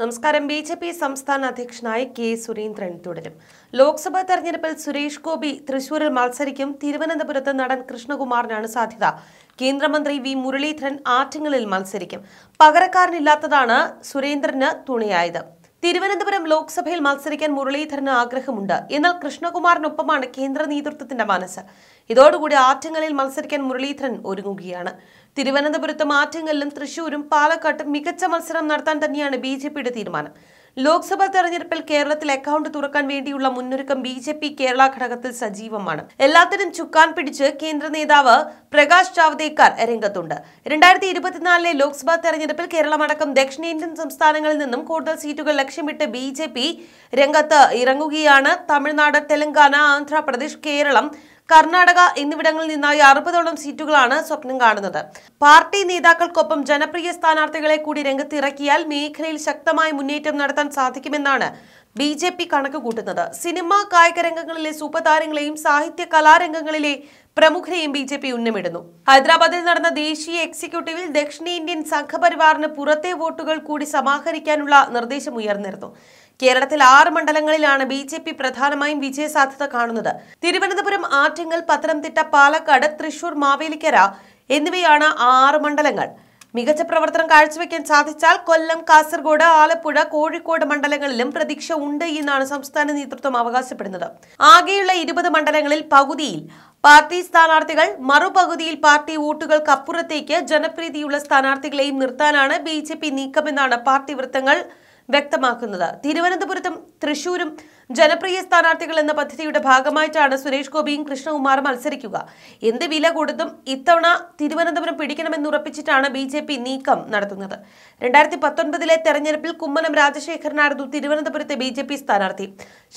നമസ്കാരം B J P സംസ്ഥാന അധ്യക്ഷനായി കെ സുരേന്ദ്രൻ തുടരും ലോക്സഭാ തെരഞ്ഞെടുപ്പിൽ സുരേഷ് ഗോപി തൃശൂരിൽ മത്സരിക്കും തിരുവനന്തപുരത്ത് നടൻ കൃഷ്ണകുമാറിനാണ് സാധ്യത കേന്ദ്രമന്ത്രി വി മുരളീധരൻ ആറ്റിങ്ങലിൽ മത്സരിക്കും പകരക്കാരനില്ലാത്തതാണ് സുരേന്ദ്രന് തുണയായത് തിരുവനന്തപുരം ലോക്സഭയിൽ മത്സരിക്കാൻ മുരളീധരന് ആഗ്രഹമുണ്ട് എന്നാൽ കൃഷ്ണകുമാറിനൊപ്പമാണ് കേന്ദ്ര നേതൃത്വത്തിന്റെ മനസ്സ് ഇതോടുകൂടി ആറ്റിങ്ങലിൽ മത്സരിക്കാൻ മുരളീധരൻ ഒരുങ്ങുകയാണ് തിരുവനന്തപുരത്ത് മാറ്റങ്ങളിലും തൃശൂരും പാലക്കാട്ടും മികച്ച മത്സരം നടത്താൻ തന്നെയാണ് ബി ജെ പിയുടെ തീരുമാനം ലോക്സഭാ തെരഞ്ഞെടുപ്പിൽ കേരളത്തിൽ അക്കൗണ്ട് തുറക്കാൻ വേണ്ടിയുള്ള മുന്നൊരുക്കം ബി ജെ പി കേരള ഘടകത്തിൽ സജീവമാണ് എല്ലാത്തിനും ചുക്കാൻ പിടിച്ച് കേന്ദ്ര നേതാവ് പ്രകാശ് ജാവ്ദേക്കർ രംഗത്തുണ്ട് രണ്ടായിരത്തി ഇരുപത്തിനാലിലെ ലോക്സഭാ തെരഞ്ഞെടുപ്പിൽ കേരളമടക്കം ദക്ഷിണേന്ത്യൻ സംസ്ഥാനങ്ങളിൽ നിന്നും കൂടുതൽ സീറ്റുകൾ ലക്ഷ്യമിട്ട് ബി രംഗത്ത് ഇറങ്ങുകയാണ് തമിഴ്നാട് തെലങ്കാന ആന്ധ്രാപ്രദേശ് കേരളം കർണാടക എന്നിവിടങ്ങളിൽ നിന്നായി അറുപതോളം സീറ്റുകളാണ് സ്വപ്നം കാണുന്നത് പാർട്ടി നേതാക്കൾക്കൊപ്പം ജനപ്രിയ സ്ഥാനാർത്ഥികളെ കൂടി രംഗത്തിറക്കിയാൽ മേഖലയിൽ ശക്തമായ മുന്നേറ്റം നടത്താൻ സാധിക്കുമെന്നാണ് ബി ജെ പി കണക്ക് കൂട്ടുന്നത് സിനിമ കായിക രംഗങ്ങളിലെ താരങ്ങളെയും സാഹിത്യ കലാരംഗങ്ങളിലെ പ്രമുഖരെയും ബി ജെ പി ഉന്നമിടുന്നു ഹൈദരാബാദിൽ നടന്ന ദേശീയ എക്സിക്യൂട്ടീവിൽ ദക്ഷിണേന്ത്യൻ സംഘപരിവാറിന് പുറത്തെ വോട്ടുകൾ കൂടി സമാഹരിക്കാനുള്ള നിർദ്ദേശം ഉയർന്നിരുന്നു കേരളത്തിൽ ആറ് മണ്ഡലങ്ങളിലാണ് ബി ജെ പി പ്രധാനമായും വിജയസാധ്യത കാണുന്നത് തിരുവനന്തപുരം ആറ്റിങ്ങൽ പത്തനംതിട്ട പാലക്കാട് തൃശൂർ മാവേലിക്കര എന്നിവയാണ് ആറ് മണ്ഡലങ്ങൾ മികച്ച പ്രവർത്തനം കാഴ്ചവെക്കാൻ സാധിച്ചാൽ കൊല്ലം കാസർഗോഡ് ആലപ്പുഴ കോഴിക്കോട് മണ്ഡലങ്ങളിലും പ്രതീക്ഷ ഉണ്ട് എന്നാണ് സംസ്ഥാന നേതൃത്വം അവകാശപ്പെടുന്നത് ആകെയുള്ള ഇരുപത് മണ്ഡലങ്ങളിൽ പകുതിയിൽ പാർട്ടി സ്ഥാനാർത്ഥികൾ മറുപകുതിയിൽ പാർട്ടി വോട്ടുകൾക്കപ്പുറത്തേക്ക് ജനപ്രീതിയുള്ള സ്ഥാനാർത്ഥികളെയും നിർത്താനാണ് ബി ജെ പി നീക്കമെന്നാണ് പാർട്ടി വൃത്തങ്ങൾ വ്യക്തമാക്കുന്നത് തിരുവനന്തപുരത്തും തൃശൂരും ജനപ്രിയ സ്ഥാനാർത്ഥികൾ എന്ന പദ്ധതിയുടെ ഭാഗമായിട്ടാണ് സുരേഷ് ഗോപിയും കൃഷ്ണകുമാറും മത്സരിക്കുക എന്ത് വില കൊടുത്തും ഇത്തവണ തിരുവനന്തപുരം ഉറപ്പിച്ചിട്ടാണ് ബി ജെ പി നീക്കം നടത്തുന്നത് രണ്ടായിരത്തി പത്തൊൻപതിലെ തെരഞ്ഞെടുപ്പിൽ കുമ്മനം രാജശേഖരനായിരുന്നു തിരുവനന്തപുരത്തെ ബി ജെ പി സ്ഥാനാർത്ഥി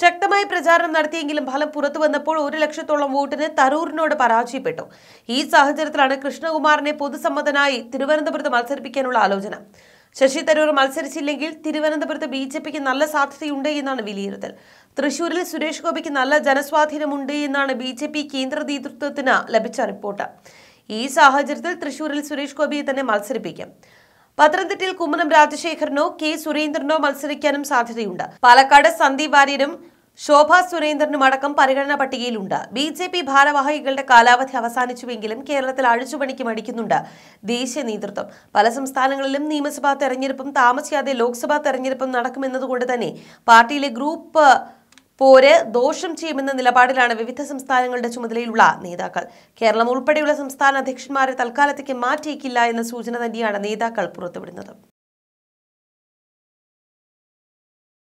ശക്തമായി പ്രചാരണം നടത്തിയെങ്കിലും ഫലം പുറത്തു വന്നപ്പോൾ ഒരു ലക്ഷത്തോളം വോട്ടിന് തരൂരിനോട് പരാജയപ്പെട്ടു ഈ സാഹചര്യത്തിലാണ് കൃഷ്ണകുമാറിനെ പൊതുസമ്മതനായി തിരുവനന്തപുരത്ത് മത്സരിപ്പിക്കാനുള്ള ആലോചന ശശി തരൂർ മത്സരിച്ചില്ലെങ്കിൽ തിരുവനന്തപുരത്ത് ബി ജെ പിക്ക് നല്ല സാധ്യതയുണ്ട് എന്നാണ് വിലയിരുത്തൽ തൃശൂരിൽ സുരേഷ് ഗോപിക്ക് നല്ല ജനസ്വാധീനമുണ്ട് എന്നാണ് ബി ജെ പി കേന്ദ്ര നേതൃത്വത്തിന് ലഭിച്ച റിപ്പോർട്ട് ഈ സാഹചര്യത്തിൽ തൃശൂരിൽ സുരേഷ് ഗോപിയെ തന്നെ മത്സരിപ്പിക്കും പത്തനംതിട്ടയിൽ കുമ്മനം രാജശേഖരനോ കെ സുരേന്ദ്രനോ മത്സരിക്കാനും സാധ്യതയുണ്ട് പാലക്കാട് സന്ദീപ് വാര്യരും ശോഭ സുരേന്ദ്രനും അടക്കം പരിഗണന പട്ടികയിലുണ്ട് ബി ജെ പി ഭാരവാഹികളുടെ കാലാവധി അവസാനിച്ചുവെങ്കിലും കേരളത്തിൽ അഴിച്ചുപണിക്ക് മടിക്കുന്നുണ്ട് ദേശീയ നേതൃത്വം പല സംസ്ഥാനങ്ങളിലും നിയമസഭാ തെരഞ്ഞെടുപ്പും താമസിയാതെ ലോക്സഭാ തെരഞ്ഞെടുപ്പും നടക്കുമെന്നതുകൊണ്ട് തന്നെ പാർട്ടിയിലെ ഗ്രൂപ്പ് പോര് ദോഷം ചെയ്യുമെന്ന നിലപാടിലാണ് വിവിധ സംസ്ഥാനങ്ങളുടെ ചുമതലയിലുള്ള നേതാക്കൾ കേരളം ഉൾപ്പെടെയുള്ള സംസ്ഥാന അധ്യക്ഷന്മാരെ തൽക്കാലത്തേക്ക് മാറ്റിയേക്കില്ല എന്ന സൂചന തന്നെയാണ് നേതാക്കൾ പുറത്തുവിടുന്നത്